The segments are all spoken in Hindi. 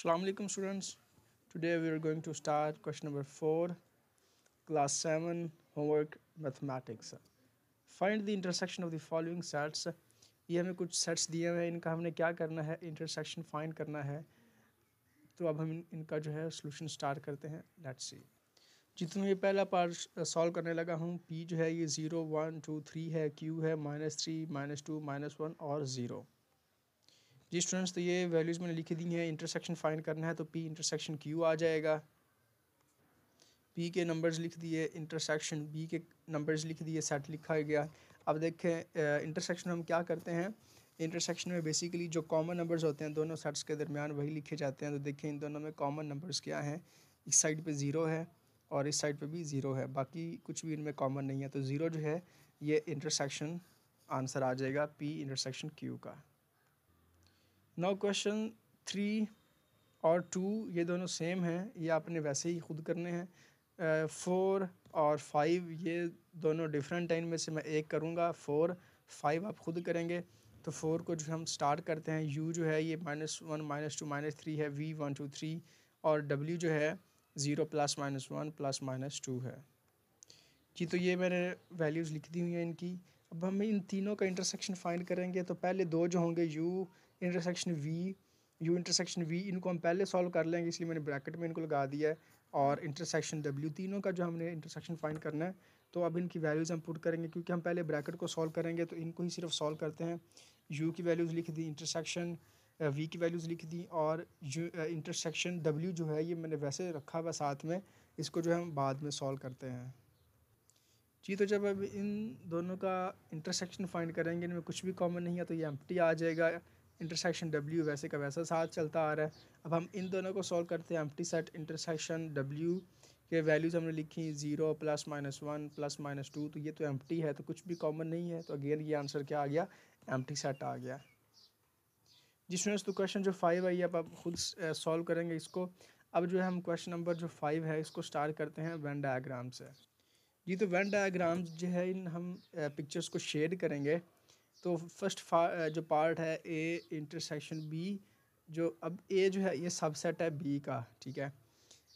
Assalamu alaikum students. Today we are going to start question number 4, class 7, homework mathematics. Find the intersection of the following sets. ये हमें कुछ सेट्स दिए हैं इनका हमने क्या करना है इंटरसेक्शन फाइंड करना है तो अब हम इनका जो है सोल्यूशन स्टार्ट करते हैं लेट्स सी जितना ये पहला पार्ट सॉल्व करने लगा हूँ पी जो है ये ज़ीरो वन टू थ्री है क्यू है minus three minus two minus one और ज़ीरो जी स्टूडेंट्स तो ये वैल्यूज़ मैंने लिखी दी हैं इंटरसेक्शन फाइंड करना है तो पी इंटरसेक्शन क्यू आ जाएगा पी के नंबर्स लिख दिए इंटरसेक्शन बी के नंबर्स लिख दिए सेट लिखा गया अब देखें इंटरसेक्शन हम क्या करते हैं इंटरसेक्शन में बेसिकली जो कॉमन नंबर्स होते हैं दोनों सेट्स के दरमियान वही लिखे जाते हैं तो देखें इन दोनों में कॉमन नंबर्स क्या हैं इस साइड पर ज़ीरो है और इस साइड पर भी ज़ीरो है बाकी कुछ भी इनमें कॉमन नहीं है तो ज़ीरो जो है ये इंटरसेक्शन आंसर आ जाएगा पी इंटरसेक्शन क्यू का नौ क्वेश्चन थ्री और टू ये दोनों सेम हैं ये आपने वैसे ही खुद करने हैं फोर और फाइव ये दोनों डिफरेंट टाइम में से मैं एक करूँगा फोर फाइव आप खुद करेंगे तो फोर को जो हम स्टार्ट करते हैं यू जो है ये minus one minus two minus three है वी वन टू थ्री और डब्ल्यू जो है zero plus minus one plus minus two है जी तो ये मैंने वैल्यूज़ लिख दी हुई हैं इनकी अब हम इन तीनों का इंटरसेक्शन फाइंड करेंगे तो पहले दो जो होंगे U intersection V U intersection V इनको हम पहले सॉल्व कर लेंगे इसलिए मैंने ब्रैकेट में इनको लगा दिया है और इंटरसेक्शन डब्ल्यू तीनों का जो हमने इंटरसेक्शन फाइंड करना है तो अब इनकी वैल्यूज़ हम पुट करेंगे क्योंकि हम पहले ब्रैकेट को सॉल्व करेंगे तो इनको ही सिर्फ सॉल्व करते हैं यू की वैल्यूज़ लिख दी इंटरसेक्शन वी की वैल्यूज़ लिख दी और यू इंटरसेक्शन डब्ल्यू जो है ये मैंने वैसे रखा हुआ साथ में इसको जो है हम बाद में सॉल्व करते हैं जी तो जब अब इन दोनों का इंटरसेक्शन फाइंड करेंगे इनमें कुछ भी कॉमन नहीं है तो ये एम्प्टी आ जाएगा इंटरसेक्शन डब्ल्यू वैसे का वैसा साथ चलता आ रहा है अब हम इन दोनों को सॉल्व करते हैं एम्प्टी सेट इंटरसेक्शन डब्ल्यू के वैल्यूज़ हमने लिखी zero plus minus one plus minus two तो ये तो एम्प्टी है तो कुछ भी कॉमन नहीं है तो अगेन ये आंसर क्या आ गया एम्प्टी सेट आ गया जिसमें तो क्वेश्चन जो फाइव है अब आप खुद सॉल्व करेंगे इसको अब जो है हम क्वेश्चन नंबर जो फाइव है इसको स्टार्ट करते हैं वेन डायाग्राम से जी तो वेन डायाग्राम जो है इन हम पिक्चर्स को शेड करेंगे तो फर्स्ट जो पार्ट है ए इंटरसेक्शन बी जो अब ए जो है ये सबसेट है बी का ठीक है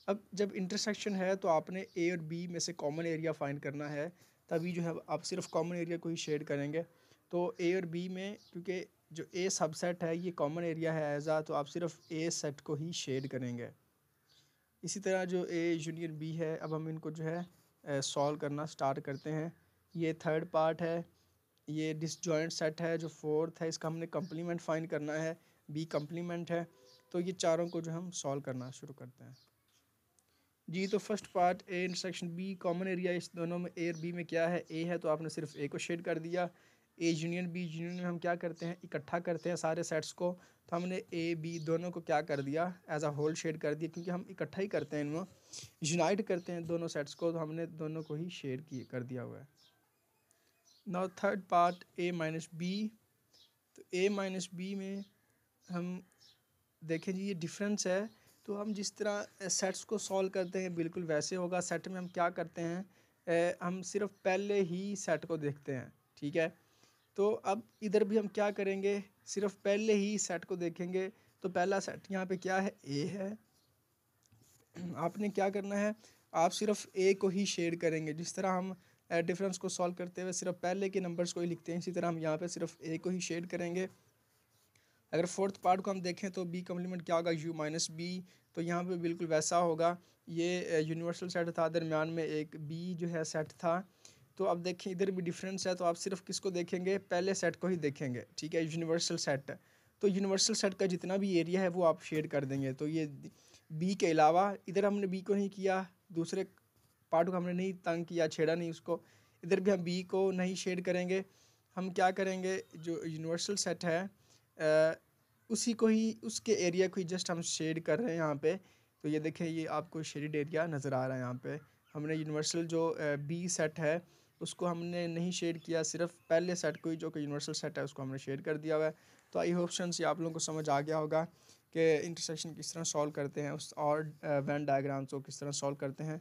अब जब इंटरसेक्शन है तो आपने ए और बी में से कॉमन एरिया फाइंड करना है तभी जो है आप सिर्फ कॉमन एरिया को ही शेड करेंगे तो ए और बी में क्योंकि जो ए सबसेट है ये कॉमन एरिया है एज़ा तो आप सिर्फ ए सेट को ही शेड करेंगे इसी तरह जो ए यूनियन बी है अब हम इनको जो है सॉल्व करना स्टार्ट करते हैं ये थर्ड पार्ट है ये डिसजॉइंट सेट है जो फोर्थ है इसका हमने कम्प्लीमेंट फाइंड करना है बी कम्प्लीमेंट है तो ये चारों को जो हम सॉल्व करना शुरू करते हैं जी तो first part A intersection B common area इस दोनों में ए और बी में क्या है ए है तो आपने सिर्फ ए को शेड कर दिया ए यूनियन बी यूनियन में हम क्या करते हैं इकट्ठा करते हैं सारे सेट्स को तो हमने ए बी दोनों को क्या कर दिया एज अ होल शेड कर दिया क्योंकि हम इकट्ठा ही करते हैं इनमें यूनाइट करते हैं दोनों सेट्स को तो हमने दोनों को ही शेयर किए कर दिया हुआ है now third part A minus B तो ए माइनस बी में हम देखें जी ये डिफरेंस है तो हम जिस तरह सेट्स को सॉल्व करते हैं बिल्कुल वैसे होगा सेट में हम क्या करते हैं ए, हम सिर्फ पहले ही सेट को देखते हैं ठीक है तो अब इधर भी हम क्या करेंगे सिर्फ पहले ही सेट को देखेंगे तो पहला सेट यहाँ पे क्या है ए है आपने क्या करना है आप सिर्फ ए को ही शेड करेंगे जिस तरह हम डिफरेंस को सॉल्व करते हुए सिर्फ पहले के नंबर्स को ही लिखते हैं इसी तरह हम यहाँ पे सिर्फ ए को ही शेड करेंगे अगर फोर्थ पार्ट को हम देखें तो बी कम्प्लीमेंट क्या होगा यू माइनस बी तो यहाँ पे बिल्कुल वैसा होगा ये यूनिवर्सल सेट था दरमियान में एक बी जो है सेट था तो अब देखें इधर भी डिफरेंस है तो आप सिर्फ को देखेंगे पहले सेट को ही देखेंगे ठीक है यूनिवर्सल सेट तो यूनिवर्सल सेट का जितना भी एरिया है वो आप शेड कर देंगे तो ये बी के अलावा इधर हमने बी को ही किया दूसरे पार्ट को हमने नहीं तंग किया छेड़ा नहीं उसको इधर भी हम बी को नहीं शेड करेंगे हम क्या करेंगे जो यूनिवर्सल सेट है आ, उसी को ही उसके एरिया को ही जस्ट हम शेड कर रहे हैं यहाँ पे तो ये देखें ये आपको शेडेड एरिया नज़र आ रहा है यहाँ पे हमने यूनिवर्सल जो बी सेट है उसको हमने नहीं शेड किया सिर्फ पहले सेट को ही जो कि यूनिवर्सल सेट है उसको हमने शेड कर दिया हुआ है तो आई ऑप्शन ये आप लोगों को समझ आ गया होगा कि इंटरसेक्शन किस तरह सॉल्व करते हैं उस और वैन डायग्राम्स को किस तरह सॉल्व करते हैं